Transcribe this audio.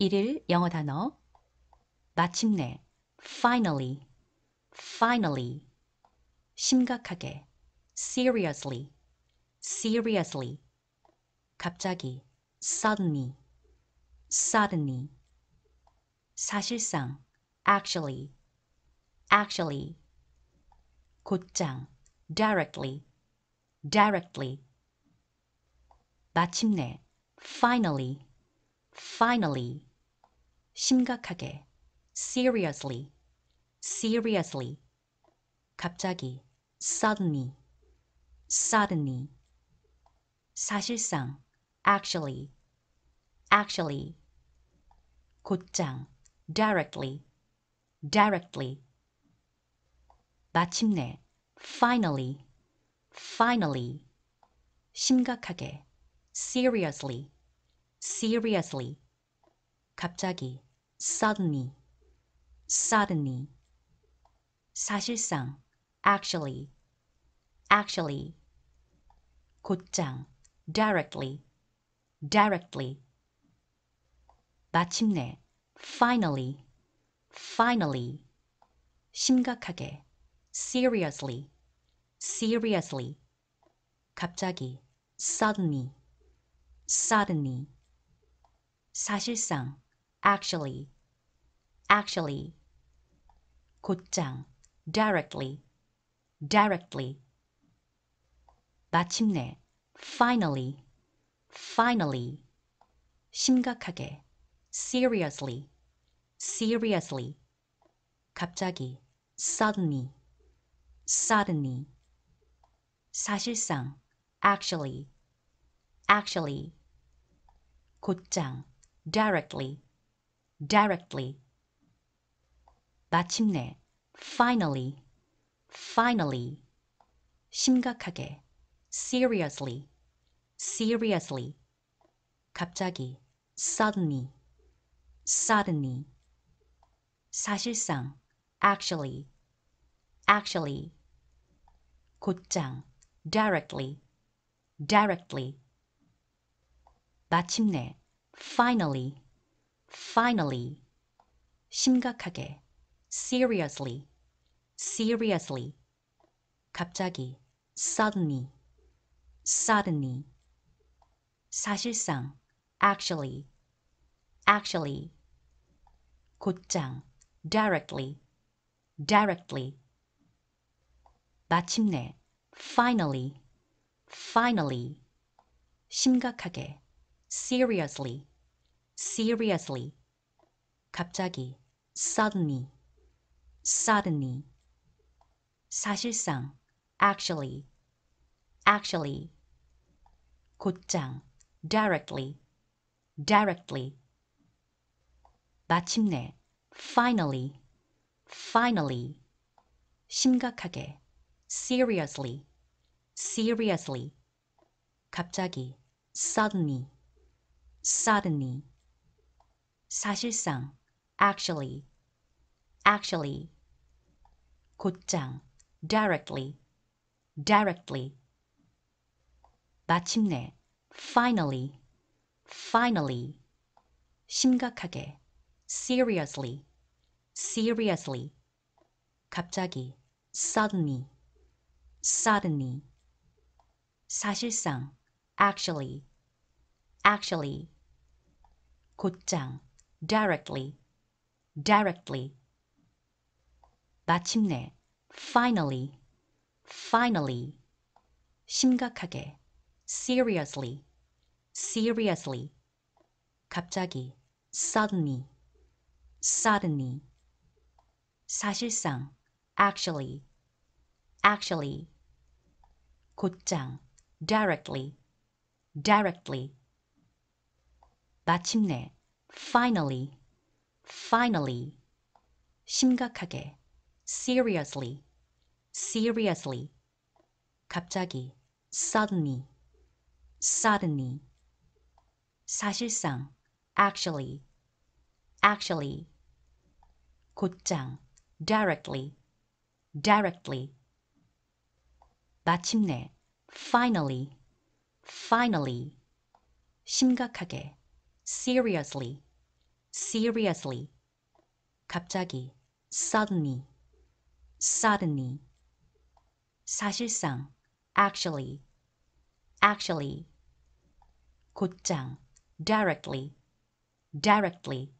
1일 영어 단어 마침내 finally finally 심각하게 seriously seriously 갑자기 suddenly suddenly 사실상 actually actually 곧장 directly directly 마침내 finally finally 심각하게 seriously seriously 갑자기 suddenly suddenly 사실상 actually actually 곧장 directly directly 마침내 finally finally 심각하게 seriously seriously 갑자기 suddenly, suddenly. 사실상, actually, actually. 곧장, directly, directly. 마침내, finally, finally. 심각하게, seriously, seriously. 갑자기, suddenly, suddenly. 사실상, actually, actually. 곧장, directly, directly. 마침내, finally, finally. 심각하게, seriously, seriously. 갑자기, suddenly, suddenly. 사실상, actually, actually. 곧장, directly, directly 마침내 finally finally 심각하게 seriously seriously 갑자기 suddenly suddenly 사실상 actually actually 곧장 directly directly 마침내 finally finally, 심각하게, seriously, seriously, 갑자기, suddenly, suddenly, 사실상, actually, actually, 곧장, directly, directly, 마침내, finally, finally, 심각하게, seriously, seriously 갑자기 suddenly suddenly 사실상 actually actually 곧장 directly directly 마침내 finally finally 심각하게 seriously seriously 갑자기 suddenly suddenly 사실상 actually actually 곧장 directly directly 마침내 finally finally 심각하게 seriously seriously 갑자기 suddenly suddenly 사실상 actually actually 곧장 directly, directly. 마침내, finally, finally. 심각하게, seriously, seriously. 갑자기, suddenly, suddenly. 사실상, actually, actually. 곧장, directly, directly. 마침내, finally, finally, 심각하게, seriously, seriously, 갑자기, suddenly, suddenly, 사실상, actually, actually, 곧장, directly, directly, 마침내, finally, finally, 심각하게, seriously, seriously. 갑자기, suddenly, suddenly. 사실상, actually, actually. 곧장, directly, directly.